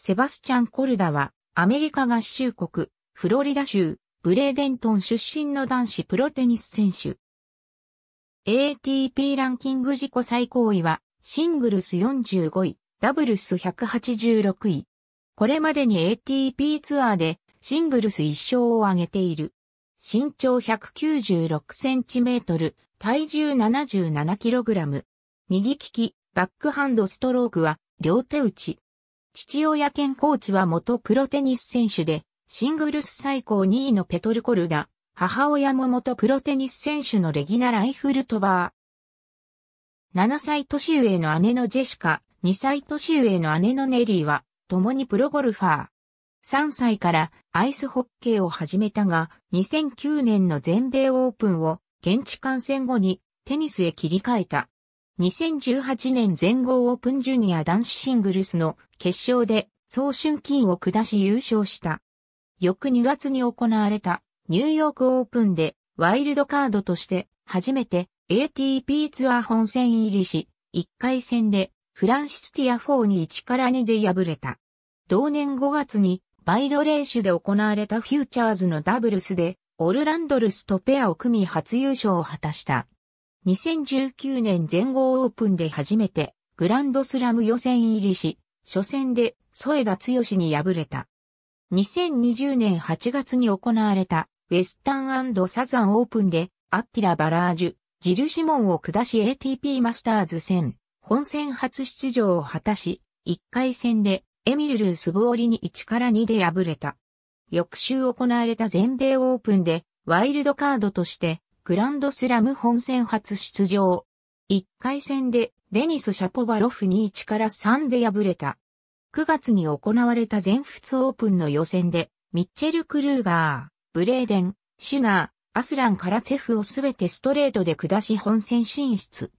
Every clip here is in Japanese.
セバスチャン・コルダは、アメリカ合衆国、フロリダ州、ブレーデントン出身の男子プロテニス選手。ATP ランキング自己最高位は、シングルス45位、ダブルス186位。これまでに ATP ツアーでシングルス1勝を挙げている。身長1 9 6トル、体重7 7ラム。右利き、バックハンドストロークは両手打ち。父親兼コーチは元プロテニス選手で、シングルス最高2位のペトルコルダ、母親も元プロテニス選手のレギナ・ライフルトバー。7歳年上の姉のジェシカ、2歳年上の姉のネリーは、共にプロゴルファー。3歳からアイスホッケーを始めたが、2009年の全米オープンを現地観戦後にテニスへ切り替えた。2018年全豪オープンジュニア男子シングルスの決勝で総春金を下し優勝した。翌2月に行われたニューヨークオープンでワイルドカードとして初めて ATP ツアー本戦入りし、1回戦でフランシスティア4に1から2で敗れた。同年5月にバイドレーシュで行われたフューチャーズのダブルスでオルランドルスとペアを組み初優勝を果たした。2019年全豪オープンで初めてグランドスラム予選入りし、初戦で添田剛に敗れた。2020年8月に行われたウェスタンサザンオープンでアッティラ・バラージュ、ジル・シモンを下し ATP マスターズ戦、本戦初出場を果たし、1回戦でエミル・ルースボーリに1から2で敗れた。翌週行われた全米オープンでワイルドカードとしてグランドスラム本戦初出場。1回戦でデニス・シャポバロフに1から3で敗れた。9月に行われた全仏オープンの予選で、ミッチェル・クルーガー、ブレーデン、シュナー、アスラン・カラツェフをすべてストレートで下し本戦進出。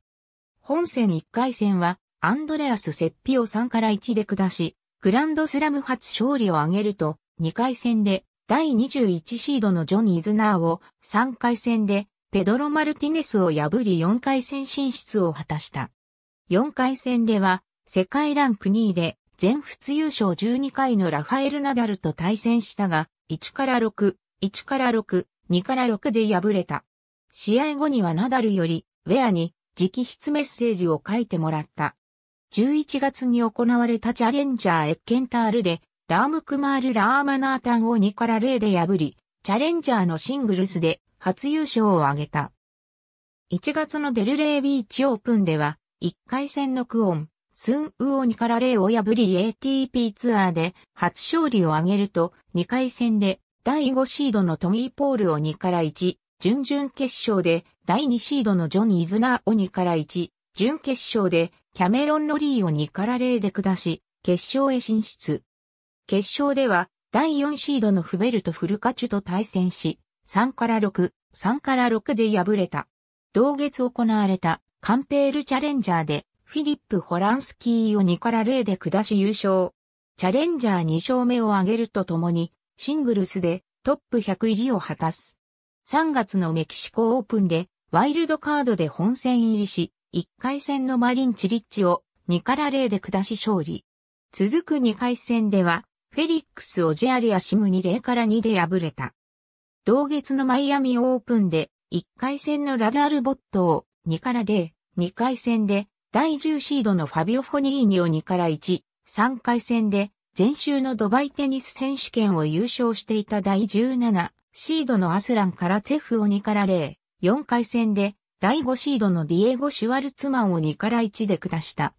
本戦1回戦は、アンドレアス・セッピオ3から1で下し、グランドスラム初勝利を挙げると、2回戦で、第21シードのジョニーズナーを3回戦でペドロ・マルティネスを破り4回戦進出を果たした。4回戦では、世界ランク2位で、全仏優勝12回のラファエル・ナダルと対戦したが、1から6、1から6、2から6で敗れた。試合後にはナダルより、ウェアに直筆メッセージを書いてもらった。11月に行われたチャレンジャーエッケンタールで、ラームクマール・ラーマナータンを2から0で破り、チャレンジャーのシングルスで初優勝を挙げた。1月のデルレイビーチオープンでは、1回戦のクオン、スンウオニからレイを破り ATP ツアーで初勝利を挙げると、2回戦で第5シードのトミー・ポールを2から1、準々決勝で第2シードのジョニー・ズナーを2から1、準決勝でキャメロン・ロリーを2から0で下し、決勝へ進出。決勝では第4シードのフベルト・フルカチュと対戦し、3から6、3から6で敗れた。同月行われたカンペールチャレンジャーでフィリップ・ホランスキーを2から0で下し優勝。チャレンジャー2勝目を挙げるとともにシングルスでトップ100入りを果たす。3月のメキシコオープンでワイルドカードで本戦入りし、1回戦のマリン・チリッチを2から0で下し勝利。続く2回戦では、フェリックス・オジェアリア・シムに0から2で敗れた。同月のマイアミオープンで、1回戦のラダールボットを2から0、2回戦で、第10シードのファビオ・フォニーニを2から1、3回戦で、前週のドバイテニス選手権を優勝していた第17シードのアスランからツェフを2から0、4回戦で、第5シードのディエゴ・シュワルツマンを2から1で下した。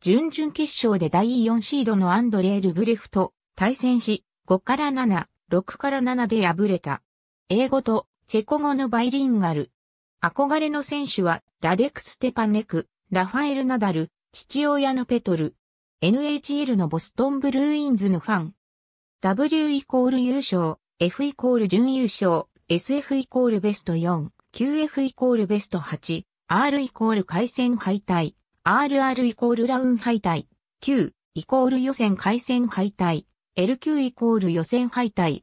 準々決勝で第4シードのアンドレール・ブレフと対戦し、5から7、6から7で敗れた。英語とチェコ語のバイリンガル。憧れの選手は、ラデク・ステパネク、ラファエル・ナダル、父親のペトル。NHL のボストンブルーインズのファン。W イコール優勝、F イコール準優勝、SF イコールベスト4、QF イコールベスト8、R イコール回戦敗退、RR イコールラウン敗退、Q イコール予選回戦敗退、LQ イコール予選敗退、